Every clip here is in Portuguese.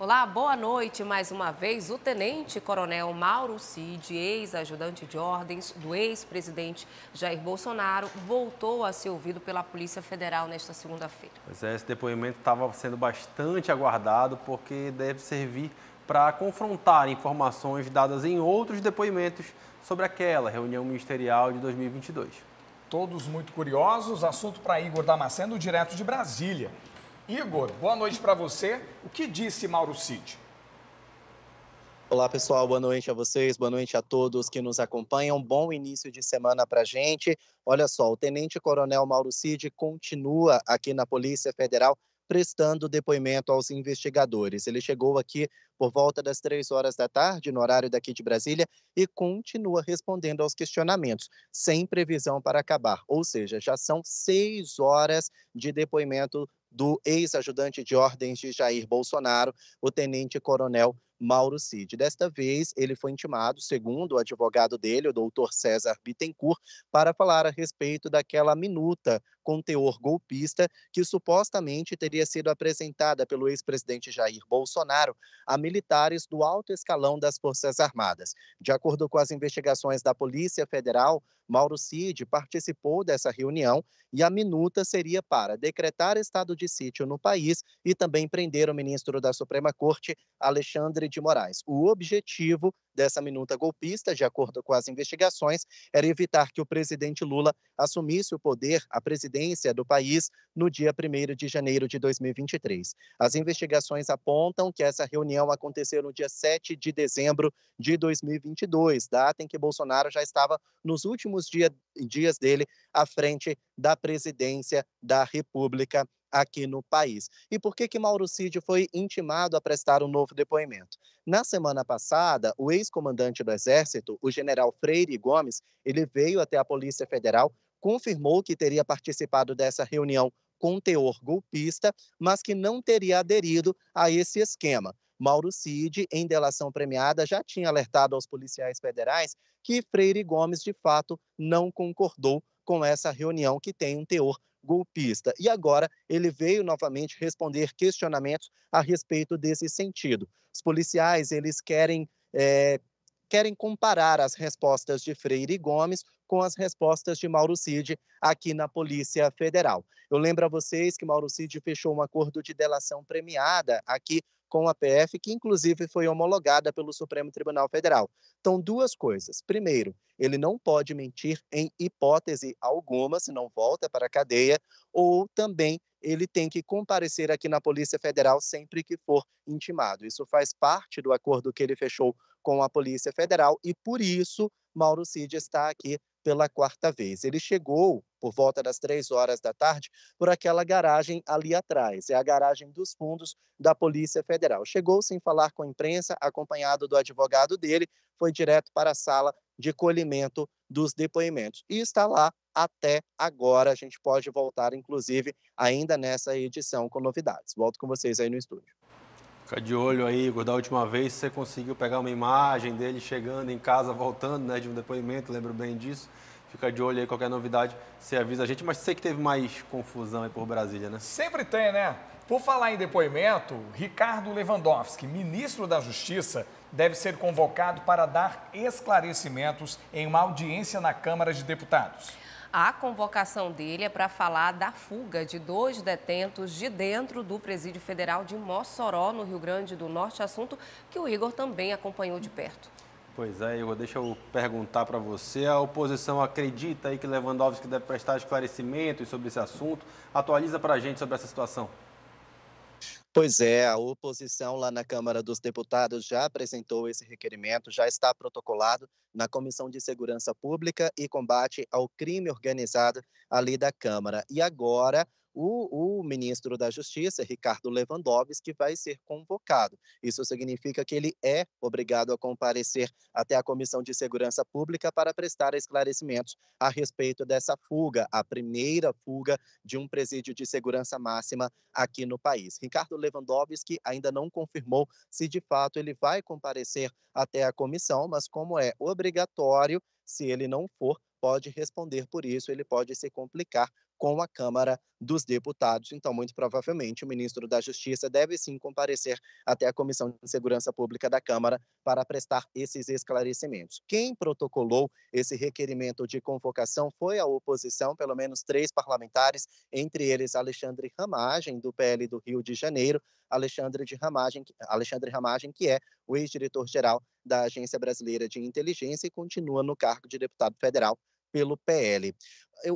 Olá, boa noite. Mais uma vez, o Tenente Coronel Mauro Cid, ex-ajudante de ordens do ex-presidente Jair Bolsonaro, voltou a ser ouvido pela Polícia Federal nesta segunda-feira. Pois é, esse depoimento estava sendo bastante aguardado porque deve servir para confrontar informações dadas em outros depoimentos sobre aquela reunião ministerial de 2022. Todos muito curiosos, assunto para Igor Damasceno, direto de Brasília. Igor, boa noite para você. O que disse Mauro Cid? Olá, pessoal. Boa noite a vocês, boa noite a todos que nos acompanham. Bom início de semana para gente. Olha só, o tenente-coronel Mauro Cid continua aqui na Polícia Federal prestando depoimento aos investigadores. Ele chegou aqui por volta das três horas da tarde, no horário daqui de Brasília, e continua respondendo aos questionamentos, sem previsão para acabar. Ou seja, já são seis horas de depoimento do ex-ajudante de ordens de Jair Bolsonaro, o tenente-coronel Mauro Cid. Desta vez, ele foi intimado, segundo o advogado dele, o doutor César Bittencourt, para falar a respeito daquela minuta com teor golpista que supostamente teria sido apresentada pelo ex-presidente Jair Bolsonaro à militares do alto escalão das Forças Armadas. De acordo com as investigações da Polícia Federal, Mauro Cid participou dessa reunião e a minuta seria para decretar estado de sítio no país e também prender o ministro da Suprema Corte, Alexandre de Moraes. O objetivo dessa minuta golpista, de acordo com as investigações, era evitar que o presidente Lula assumisse o poder, a presidência do país, no dia 1 de janeiro de 2023. As investigações apontam que essa reunião aconteceu no dia 7 de dezembro de 2022, data em que Bolsonaro já estava nos últimos últimos dia, dias dele à frente da presidência da República aqui no país. E por que que Mauro Cid foi intimado a prestar um novo depoimento? Na semana passada, o ex-comandante do Exército, o general Freire Gomes, ele veio até a Polícia Federal, confirmou que teria participado dessa reunião com teor golpista, mas que não teria aderido a esse esquema. Mauro Cid, em delação premiada, já tinha alertado aos policiais federais que Freire Gomes, de fato, não concordou com essa reunião que tem um teor golpista. E agora ele veio novamente responder questionamentos a respeito desse sentido. Os policiais, eles querem. É, querem comparar as respostas de Freire Gomes com as respostas de Mauro Cid aqui na Polícia Federal. Eu lembro a vocês que Mauro Cid fechou um acordo de delação premiada aqui com a PF, que inclusive foi homologada pelo Supremo Tribunal Federal. Então, duas coisas. Primeiro, ele não pode mentir em hipótese alguma, se não volta para a cadeia, ou também ele tem que comparecer aqui na Polícia Federal sempre que for intimado. Isso faz parte do acordo que ele fechou com a Polícia Federal e, por isso, Mauro Cid está aqui pela quarta vez. Ele chegou por volta das três horas da tarde por aquela garagem ali atrás, é a garagem dos fundos da Polícia Federal. Chegou sem falar com a imprensa, acompanhado do advogado dele, foi direto para a sala de colhimento dos depoimentos e está lá até agora. A gente pode voltar, inclusive, ainda nessa edição com novidades. Volto com vocês aí no estúdio. Fica de olho aí, Igor. Da última vez você conseguiu pegar uma imagem dele chegando em casa, voltando, né? De um depoimento, lembro bem disso. Fica de olho aí, qualquer novidade você avisa a gente. Mas sei que teve mais confusão aí por Brasília, né? Sempre tem, né? Por falar em depoimento, Ricardo Lewandowski, ministro da Justiça, deve ser convocado para dar esclarecimentos em uma audiência na Câmara de Deputados. A convocação dele é para falar da fuga de dois detentos de dentro do Presídio Federal de Mossoró, no Rio Grande do Norte, assunto que o Igor também acompanhou de perto. Pois é, Igor, deixa eu perguntar para você. A oposição acredita aí que Lewandowski deve prestar esclarecimentos sobre esse assunto? Atualiza para a gente sobre essa situação. Pois é, a oposição lá na Câmara dos Deputados já apresentou esse requerimento, já está protocolado na Comissão de Segurança Pública e Combate ao Crime Organizado ali da Câmara. E agora o, o, ministro da Justiça, Ricardo Lewandowski, vai ser convocado. Isso significa que ele é obrigado a comparecer até a Comissão de Segurança Pública para prestar esclarecimentos a respeito dessa fuga, a primeira fuga de um presídio de segurança máxima aqui no país. Ricardo Lewandowski ainda não confirmou se de fato ele vai comparecer até a comissão, mas como é obrigatório, se ele não for, pode responder por isso, ele pode se complicar com a Câmara dos Deputados. Então, muito provavelmente, o ministro da Justiça deve sim comparecer até a Comissão de Segurança Pública da Câmara para prestar esses esclarecimentos. Quem protocolou esse requerimento de convocação foi a oposição, pelo menos três parlamentares, entre eles Alexandre Ramagem, do PL do Rio de Janeiro, Alexandre, de Ramagem, Alexandre Ramagem, que é o ex-diretor-geral da Agência Brasileira de Inteligência e continua no cargo de deputado federal pelo PL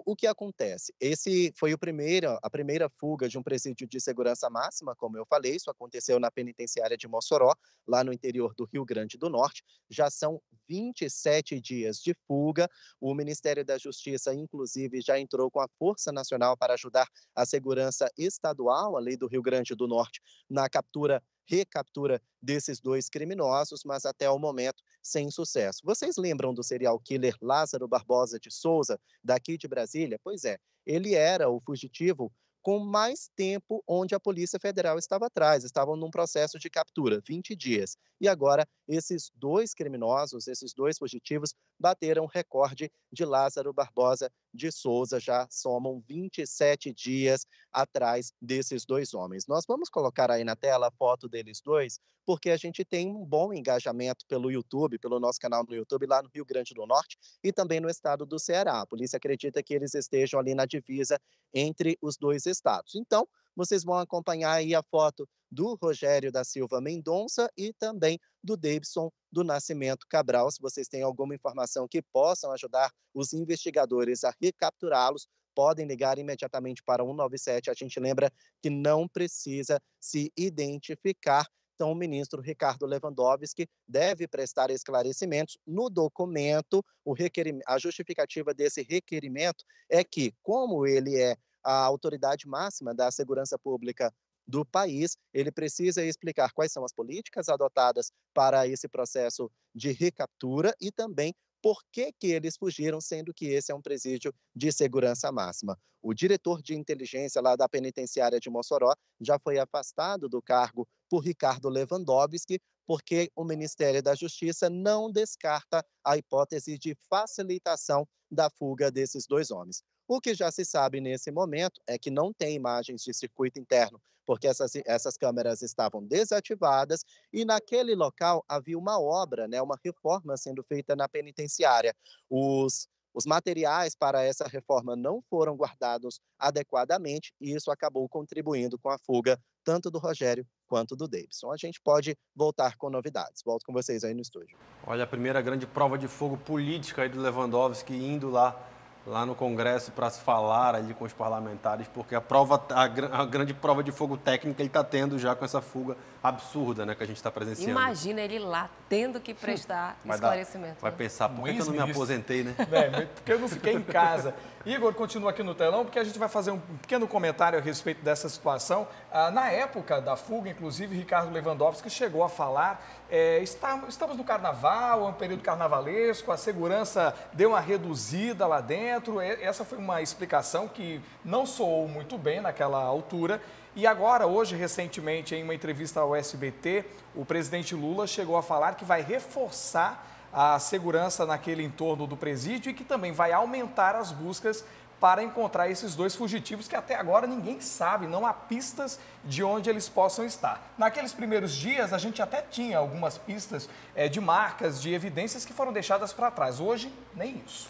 o que acontece? Esse foi o primeiro, a primeira fuga de um presídio de segurança máxima, como eu falei, isso aconteceu na penitenciária de Mossoró, lá no interior do Rio Grande do Norte. Já são 27 dias de fuga. O Ministério da Justiça, inclusive, já entrou com a Força Nacional para ajudar a segurança estadual, a lei do Rio Grande do Norte, na captura recaptura desses dois criminosos, mas até o momento sem sucesso. Vocês lembram do serial killer Lázaro Barbosa de Souza, daqui de Brasília? Pois é, ele era o fugitivo com mais tempo onde a Polícia Federal estava atrás, estavam num processo de captura, 20 dias. E agora, esses dois criminosos, esses dois fugitivos, bateram o recorde de Lázaro Barbosa de Souza já somam 27 dias atrás desses dois homens. Nós vamos colocar aí na tela a foto deles dois, porque a gente tem um bom engajamento pelo YouTube, pelo nosso canal no YouTube lá no Rio Grande do Norte e também no estado do Ceará. A polícia acredita que eles estejam ali na divisa entre os dois estados. Então, vocês vão acompanhar aí a foto do Rogério da Silva Mendonça e também do Davidson do Nascimento Cabral. Se vocês têm alguma informação que possam ajudar os investigadores a recapturá-los, podem ligar imediatamente para 197. A gente lembra que não precisa se identificar. Então, o ministro Ricardo Lewandowski deve prestar esclarecimentos. No documento, o requerim... a justificativa desse requerimento é que, como ele é a autoridade máxima da segurança pública do país, ele precisa explicar quais são as políticas adotadas para esse processo de recaptura e também por que, que eles fugiram, sendo que esse é um presídio de segurança máxima. O diretor de inteligência lá da penitenciária de Mossoró já foi afastado do cargo por Ricardo Lewandowski, porque o Ministério da Justiça não descarta a hipótese de facilitação da fuga desses dois homens. O que já se sabe nesse momento é que não tem imagens de circuito interno, porque essas, essas câmeras estavam desativadas e naquele local havia uma obra, né, uma reforma sendo feita na penitenciária. Os, os materiais para essa reforma não foram guardados adequadamente e isso acabou contribuindo com a fuga tanto do Rogério quanto do Davidson. A gente pode voltar com novidades. Volto com vocês aí no estúdio. Olha, a primeira grande prova de fogo política aí do Lewandowski indo lá lá no Congresso para se falar ali com os parlamentares, porque a prova, a, a grande prova de fogo técnica ele está tendo já com essa fuga absurda, né, que a gente está presenciando. Imagina ele lá tendo que prestar Sim. esclarecimento. Vai, dar, né? vai pensar, por que, eu não me aposentei, né? É, porque eu não fiquei em casa. Igor, continua aqui no telão, porque a gente vai fazer um pequeno comentário a respeito dessa situação. Ah, na época da fuga, inclusive, Ricardo Lewandowski chegou a falar: é, está, estamos no carnaval, é um período carnavalesco, a segurança deu uma reduzida lá dentro. Essa foi uma explicação que não soou muito bem naquela altura. E agora, hoje, recentemente, em uma entrevista ao SBT, o presidente Lula chegou a falar que vai reforçar a segurança naquele entorno do presídio e que também vai aumentar as buscas para encontrar esses dois fugitivos que até agora ninguém sabe, não há pistas de onde eles possam estar. Naqueles primeiros dias, a gente até tinha algumas pistas é, de marcas, de evidências que foram deixadas para trás. Hoje, nem isso.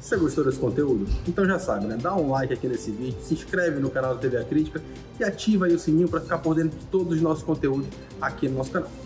Você gostou desse conteúdo? Então já sabe, né? Dá um like aqui nesse vídeo, se inscreve no canal da TV A Crítica e ativa aí o sininho para ficar por dentro de todos os nossos conteúdos aqui no nosso canal.